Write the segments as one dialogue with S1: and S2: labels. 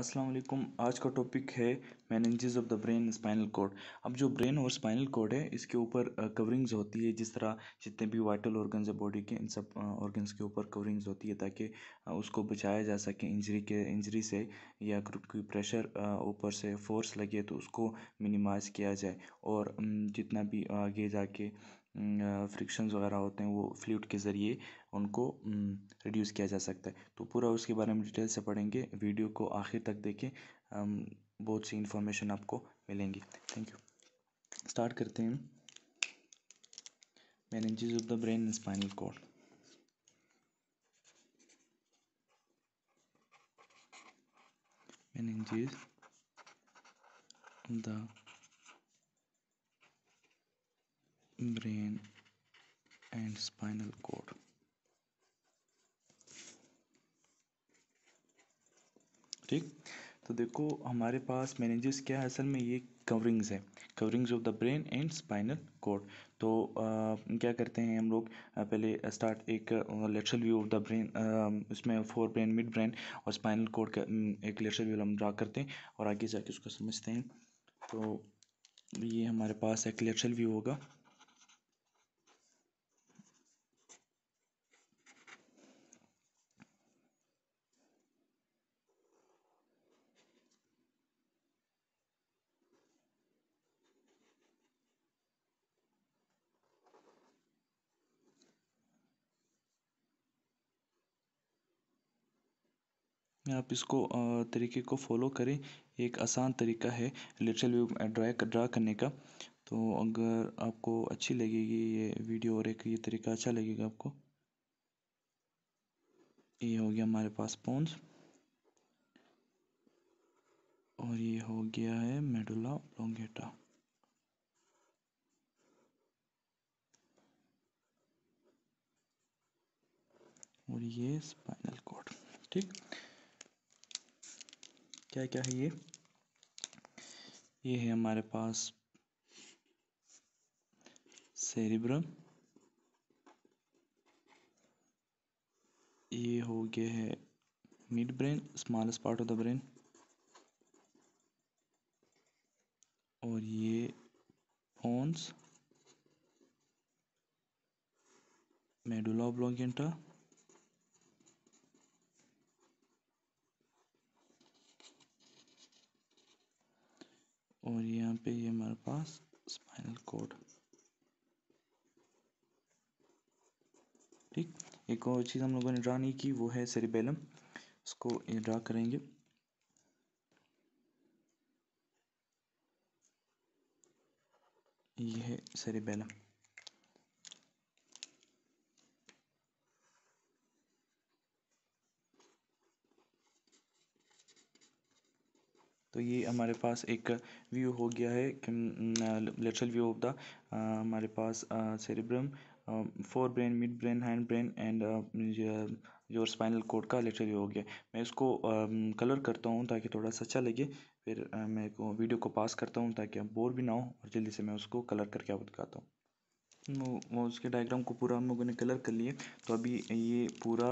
S1: अस्सलाम वालेकुम आज का टॉपिक है meninges of the brain spinal cord अब जो ब्रेन और स्पाइनल कॉर्ड है इसके ऊपर कवरिंग्स होती है जिस तरह जितने भी वाइटल ऑर्गन्स है बॉडी के इन सब ऑर्गन्स के ऊपर कवरिंग्स होती है ताकि उसको बचाया जा सके इंजरी के इंजरी से या कोई प्रेशर ऊपर से फोर्स लगे तो उसको मिनिमाइज किया जाए और जितना भी आगे जाके फ्रिक्शंस वगैरह होते हैं वो फ्लूड के ज़रिए उनको रिड्यूस किया जा सकता है तो पूरा उसके बारे में डिटेल से पढ़ेंगे वीडियो को आखिर तक देखें बहुत सी इन्फॉर्मेशन आपको मिलेंगी थैंक यू स्टार्ट करते हैं meninges of the brain spinal cord meninges the brain and spinal cord ठीक तो देखो हमारे पास मैनेजेस क्या है असल में ये कवरिंग्स है coverings of the brain and spinal cord तो आ, क्या करते हैं हम लोग पहले स्टार्ट एक lateral view of the brain उसमें फोर ब्रेन मिड ब्रेन और स्पाइनल कोड का एक लेटरल व्यू हम ड्रा करते हैं और आगे जाके उसको समझते हैं तो ये हमारे पास एक लेटरल व्यू होगा आप इसको तरीके को फॉलो करें एक आसान तरीका है लिटरल व्यू ड्रा ड्रा करने का तो अगर आपको अच्छी लगेगी ये वीडियो और एक ये तरीका अच्छा लगेगा आपको ये हो गया हमारे पास पोन्स और ये हो गया है मेडुला लोंगेटा और ये स्पाइनल कोड ठीक क्या क्या है ये ये है हमारे पास सेरिब्रम ये हो गया है midbrain smallest part of the brain और ये पोन्स मेडुला ब्लॉगेंटा और यहाँ पे ये हमारे पास स्पाइनल कोड ठीक एक और चीज़ हम लोगों ने ड्रा नहीं की वो है सेरिबेलम उसको ड्रा करेंगे ये है सेरिबेलम तो ये हमारे पास एक व्यू हो गया है लेटरल व्यू ऑफ द हमारे पास cerebrum forebrain midbrain hindbrain and your spinal cord का लेटरल व्यू हो गया मैं इसको कलर करता हूँ ताकि थोड़ा सा अच्छा लगे फिर मैं वीडियो को पास करता हूँ ताकि आप बोर भी ना हो और जल्दी से मैं उसको कलर करके आपको दिखाता हूँ वो उसके डायग्राम को पूरा हम लोगों ने कलर कर लिए तो अभी ये पूरा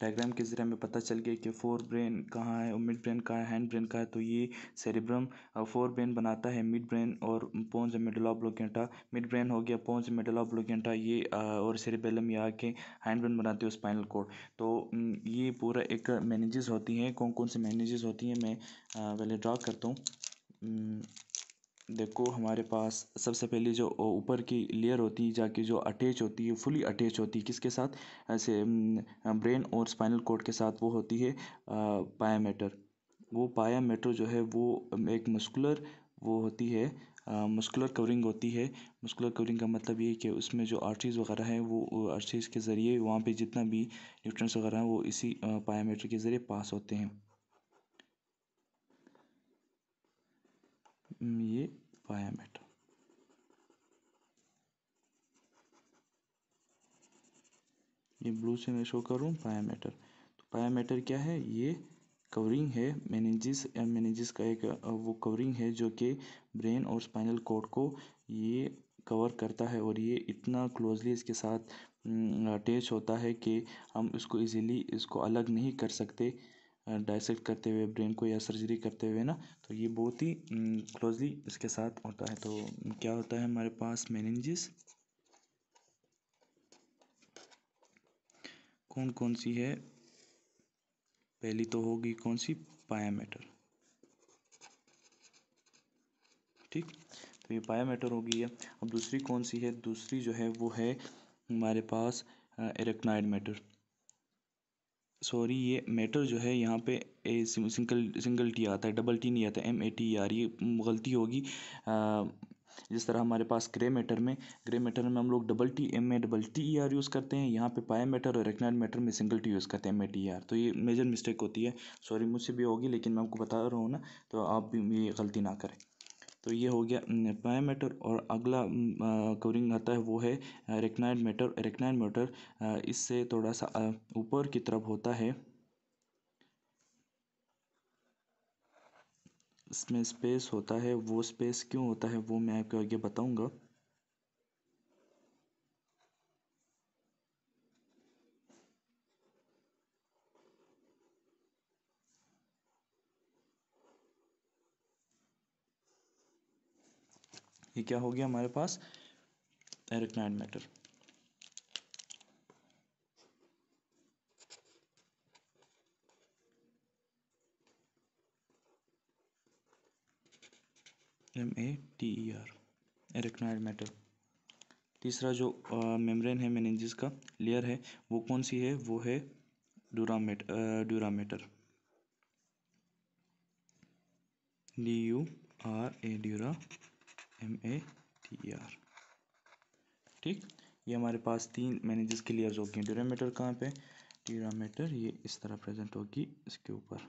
S1: डायग्राम के ज़रिए हमें पता चल गया कि फोर ब्रेन कहाँ है और मिड ब्रेन कहाँ है हैंड ब्रेन कहाँ है तो ये सेरिब्रम फोर ब्रेन बनाता है मिड ब्रेन और pons of oblongata midbrain हो गया पोन्स ऑफ ब्लोकेंटा ये और सेरिबेलम ये आके हैंड ब्रेन बनाते हो स्पाइनल कोड तो ये पूरा एक मैनेजेस होती हैं कौन कौन से मैनेजेस होती हैं मैं पहले ड्रा करता हूँ देखो हमारे पास सबसे पहले जो ऊपर की लेयर होती है जाके जो अटैच होती है फुली अटैच होती है किसके साथ ऐसे ब्रेन और स्पाइनल कोड के साथ वो होती है पायामेटर वो पायामेटर जो है वो एक मस्कुलर वो होती है मस्कुलर कवरिंग होती है मस्कुलर कवरिंग का मतलब ये कि उसमें जो आर्टरीज़ वगैरह हैं वो आर्टरीज़ के ज़रिए वहाँ पे जितना भी न्यूट्रंस वगैरह हैं वो इसी पायामेटर के ज़रिए पास होते हैं ये diameter. ये ब्लू से मैं शो कर पाया मैटर तो पाया मैटर क्या है ये कवरिंग है मैनेजिस या मैनेजिस का एक वो कवरिंग है जो कि ब्रेन और स्पाइनल कोड को ये कवर करता है और ये इतना क्लोजली इसके साथ अटैच होता है कि हम इसको इजीली इसको अलग नहीं कर सकते डाइसेक्ट करते हुए ब्रेन को या सर्जरी करते हुए ना तो ये बहुत ही क्लोजली इसके साथ होता है तो क्या होता है हमारे पास मेनिजिस कौन कौन सी है पहली तो होगी कौन सी पायामेटर ठीक तो ये पायामीटर होगी है अब दूसरी कौन सी है दूसरी जो है वो है हमारे पास एरेक्नाइड मैटर सॉरी ये मैटर जो है यहाँ पे ए सिंगल सिंगल टी आता है डबल टी नहीं आता एम ए टी आर ये गलती होगी जिस तरह हमारे पास ग्रे मैटर में ग्रे मैटर में हम लोग double T M A double T E R use करते हैं यहाँ पे पाए मैटर और रेक्नाइड मैटर में सिंगल टी यूज़ करते हैं एम ए टी आर तो ये मेजर मिस्टेक होती है सॉरी मुझसे भी होगी लेकिन मैं आपको बता रहा हूँ ना तो आप भी ये गलती ना करें तो ये हो गया बाय हम्म, मैटर और अगला कवरिंग हम्म, आता है वो है रेक्नाइड मैटर रेक्नाइड मैटर इससे थोड़ा सा ऊपर की तरफ होता है इसमें स्पेस होता है वो स्पेस क्यों होता है वो मैं आपको आगे बताऊंगा ये क्या हो गया हमारे पास arachnoid matter M A T E R arachnoid matter तीसरा जो मेम्ब्रेन है मेनेजिस का लेयर है वो कौन सी है वो है डूरामेट dura mater D U R A dura M A T E R ठीक ये हमारे पास तीन मैंने जिसकी लेयर्स होगी ड्यूरामीटर कहाँ पे ड्यूरामीटर ये इस तरह प्रेजेंट होगी इसके ऊपर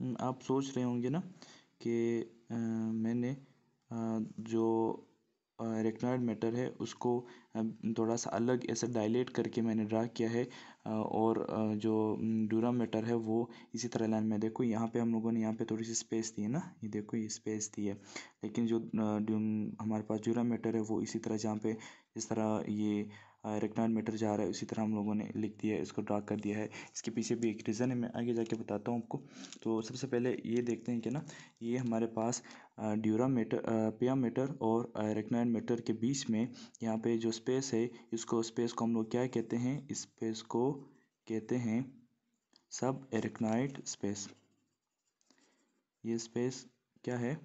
S1: हम्म, आप सोच रहे होंगे ना कि मैंने आ, जो रेक्टोइड मैटर है उसको थोड़ा सा अलग ऐसे डायलेट करके मैंने ड्रा किया है और जो डूरा मैटर है वो इसी तरह लाइन में देखो यहाँ पे हम लोगों ने यहाँ पे थोड़ी सी स्पेस दी है ना ये देखो ये स्पेस दी है लेकिन जो हमारे पास डूरा मैटर है वो इसी तरह जहाँ पे इस तरह ये रेक्टाइल मीटर जा रहा है उसी तरह हम लोगों ने लिख दिया है इसको ड्रा कर दिया है इसके पीछे भी एक रीज़न है मैं आगे जाके बताता हूँ आपको तो सबसे पहले ये देखते हैं कि ना ये हमारे पास ड्यूरा मीटर पिया मीटर और रेक्टाइल मीटर के बीच में यहाँ पे जो स्पेस है इसको स्पेस को हम लोग क्या कहते हैं स्पेस को कहते हैं सब एरेक्नाइट स्पेस ये स्पेस क्या है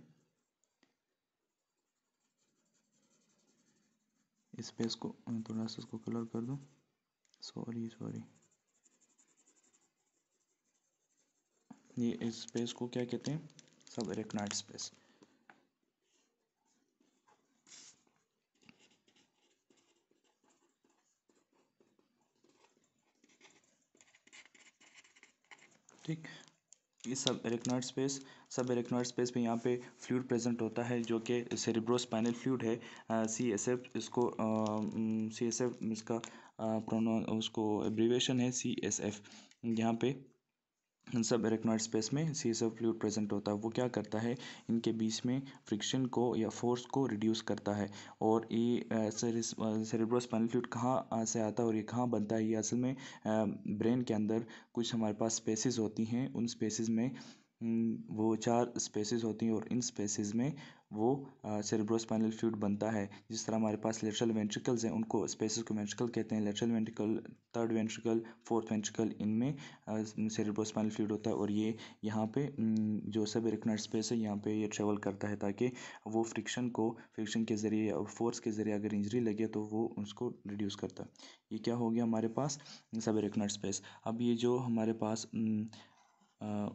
S1: स्पेस को थोड़ा सा इसको कलर कर दूँ सॉरी सॉरी ये स्पेस को क्या कहते हैं सब रेकनाइट स्पेस ठीक इस subarachnoid space subarachnoid space में यहाँ पे फ्लूड प्रेजेंट होता है जो कि सेरिब्रोस्पाइनल फ्लूड है सी एस एफ इसको सी एस एफ इसका प्रोनो उसको एब्रीवेशन है सी एस एफ यहाँ पे इन सब इरेक्नॉइड स्पेस में C S F fluid present होता है वो क्या करता है इनके बीच में फ्रिक्शन को या फोर्स को रिड्यूस करता है और ये सेरेब्रोस्पाइनल फ्लूड कहाँ से आता है और ये कहाँ बनता है ये असल में ब्रेन के अंदर कुछ हमारे पास स्पेसेस होती हैं उन स्पेसेस में वो चार स्पेसेस होती हैं और इन स्पेसेस में वो सेरिब्रोस फ्लूड बनता है जिस तरह हमारे पास लेटरल वेंट्रिकल्स हैं उनको स्पेसिस को वेंट्रिकल कहते हैं lateral ventricle third ventricle fourth ventricle इनमें सेरिब्रोस स्पाइनल फ्लूइड होता है और ये यहाँ पे जो सब रिकनर स्पेस है यहाँ पे ये ट्रेवल करता है ताकि वो फ्रिक्शन को फ्रिक्शन के ज़रिए और फोर्स के ज़रिए अगर इंजरी लगे तो वो उसको रिड्यूस करता है ये क्या हो गया हमारे पास सब रिकनर स्पेस अब ये जो हमारे पास आ,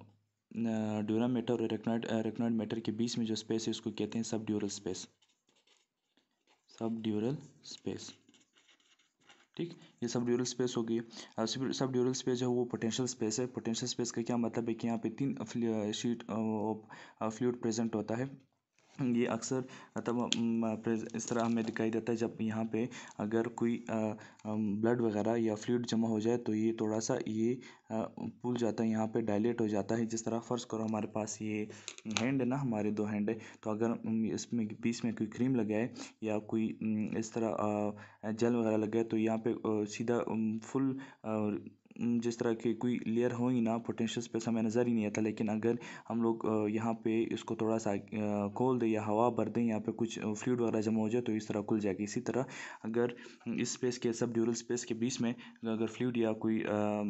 S1: ड्यूरा मेटर और रेक्नॉइड रेक्नॉइड मेटर के बीच में जो स्पेस है उसको कहते हैं सब ड्यूरल स्पेस सब ड्यूरल स्पेस ठीक ये सब ड्यूरल स्पेस होगी अब सब ड्यूरल स्पेस जो है वो पोटेंशियल स्पेस है पोटेंशियल स्पेस का क्या मतलब है कि यहाँ पे तीन शीट फ्लूड प्रेजेंट होता है ये अक्सर तब इस तरह हमें दिखाई देता है जब यहाँ पे अगर कोई ब्लड वगैरह या फ्लूड जमा हो जाए तो ये थोड़ा सा ये फूल जाता है यहाँ पे डायलेट हो जाता है जिस तरह फ़र्ज़ करो हमारे पास ये हैंड है ना हमारे दो हैंड है तो अगर इसमें बीच में कोई क्रीम लगाए या कोई इस तरह जेल वगैरह लगाए तो यहाँ पे सीधा फुल जिस तरह की कोई लेयर हो ही ना पोटेंशियल स्पेस हमें नज़र ही नहीं आता लेकिन अगर हम लोग यहाँ पे इसको थोड़ा सा खोल दें या हवा भर दें यहाँ पे कुछ फ्लूड वगैरह जमा हो जाए तो इस तरह खुल जाएगी इसी तरह अगर इस स्पेस के सब ड्यूरल स्पेस के बीच में अगर फ्लूड या कोई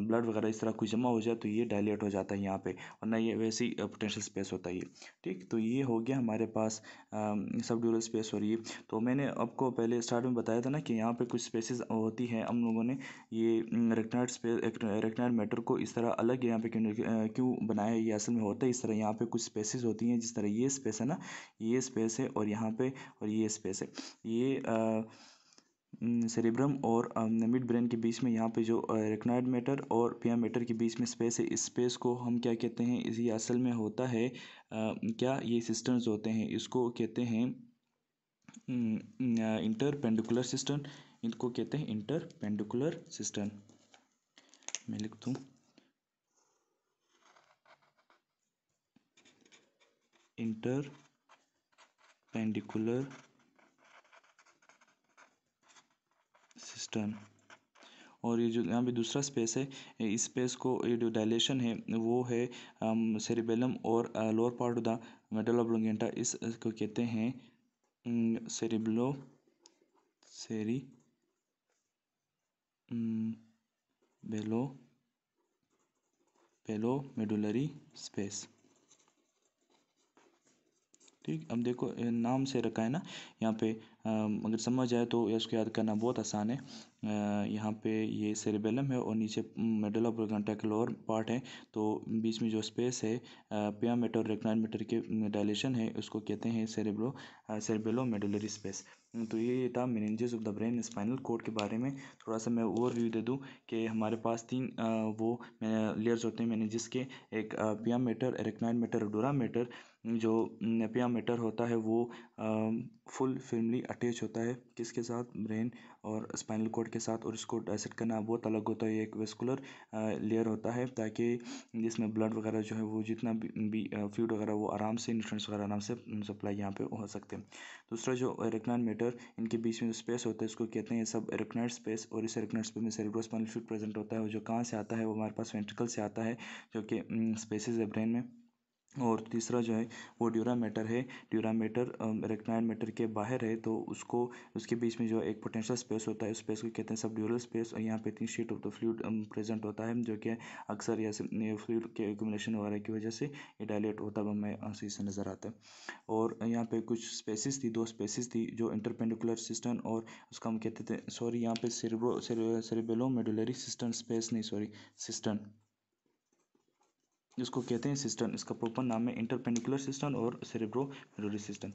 S1: ब्लड वगैरह इस तरह कुछ जमा हो जाए तो ये डायलेट हो जाता है यहाँ पर वरना ये वैसे ही पोटेंशियल स्पेस होता है ये ठीक तो ये हो गया हमारे पास सब ड्यूरल स्पेस और ये तो मैंने आपको पहले स्टार्ट में बताया था ना कि यहाँ पर कुछ स्पेसिस होती हैं हम लोगों ने ये रेक्टनाइट स्पेस रेक्टेंगल मैटर को इस तरह अलग यहाँ पे क्यों क्यों बनाया है ये असल में होता है इस तरह यहाँ पे कुछ स्पेसेस होती हैं जिस तरह ये स्पेस है ना ये स्पेस है और यहाँ पे और ये स्पेस है ये सेरिब्रम और मिड ब्रेन के बीच में यहाँ पे जो रेक्नाइड मैटर और पिया मैटर के बीच में स्पेस है इस स्पेस को हम क्या कहते हैं इसी असल में होता है आ, क्या ये सिस्टम्स होते हैं इसको कहते हैं इंटर पेंडिकुलर सिस्टम इनको कहते हैं इंटर पेंडिकुलर सिस्टम મે લખતો ઇન્ટર પેન્ડિક્યુલર સિસ્ટમ ઓર યે જો યહાં પે દૂસરા સ્પેસ હે યે સ્પેસ કો યે જો ડાયલેશન હે વો હે સેરીબેલમ ઓર lower part of the medulla oblongata ઇસ કો કહેતે હે સેરીબલો સેરી बेलो बेलो मेडुलरी स्पेस ठीक अब देखो नाम से रखा है ना यहाँ पे अगर समझ आए तो इसको याद करना बहुत आसान है यहाँ पे ये सेरेबेलम है और नीचे medulla oblongata lower part है तो बीच में जो स्पेस है पियामीटर और रेक्नामीटर के डायलेशन है उसको कहते हैं सेरेब्रो सेरेबेलो मेडलरी स्पेस तो ये था meninges of the brain spinal cord के बारे में थोड़ा सा मैं ओवरव्यू दे दूँ कि हमारे पास तीन वो लेयर्स होते हैं मैंने जिसके एक पियामीटर एरेक्नाइड मीटर और मेटर जो पियामीटर होता है वो फुल फिल्मली अटैच होता है किसके साथ ब्रेन और स्पाइनल कोड के साथ और इसको डाइसेक्ट करना बहुत अलग होता है एक वेस्कुलर लेयर होता है ताकि जिसमें ब्लड वगैरह जो है वो जितना भी फ्यूड वगैरह वो आराम से न्यूट्रंस वगैरह आराम से सप्लाई यहाँ पे हो सकते हैं दूसरा जो एरेक्नाइड मेटर इनके बीच में जो स्पेस होता है इसको कहते हैं सब एरेक्नाइड स्पेस और इस एरेक्नाइड स्पेस में स्पाइनल फ्यूड प्रेजेंट होता है जो कहाँ से आता है वो हमारे पास वेंट्रिकल से आता है जो कि स्पेसिस है ब्रेन में और तीसरा जो है वो ड्यूरा मेटर है ड्यूरा मेटर रेक्टाइन मेटर के बाहर है तो उसको उसके बीच में जो एक पोटेंशियल स्पेस होता है उस स्पेस को कहते हैं सब ड्यूरल स्पेस और यहाँ पे तीन sheet of the fluid present होता है जो कि अक्सर या फ्लूड के एकुमुलेशन वगैरह की वजह से ये डायलेट होता है हमें हंसी से नज़र आता है और यहाँ पर कुछ स्पेसिस थी दो स्पेसिस थी जो इंटरपेंडिकुलर सिस्टम और उसका हम कहते थे सॉरी यहाँ पे cerebro cerebello medullary cistern space नहीं सॉरी सिस्टम जिसको कहते हैं सिस्टम इसका प्रॉपर नाम है इंटरपेनिकुलर सिस्टम और cerebro medullary cistern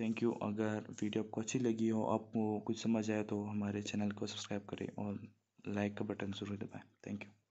S1: thank you अगर वीडियो आपको अच्छी लगी हो आपको कुछ समझ आए तो हमारे चैनल को सब्सक्राइब करें और लाइक का बटन ज़रूर दबाएँ थैंक यू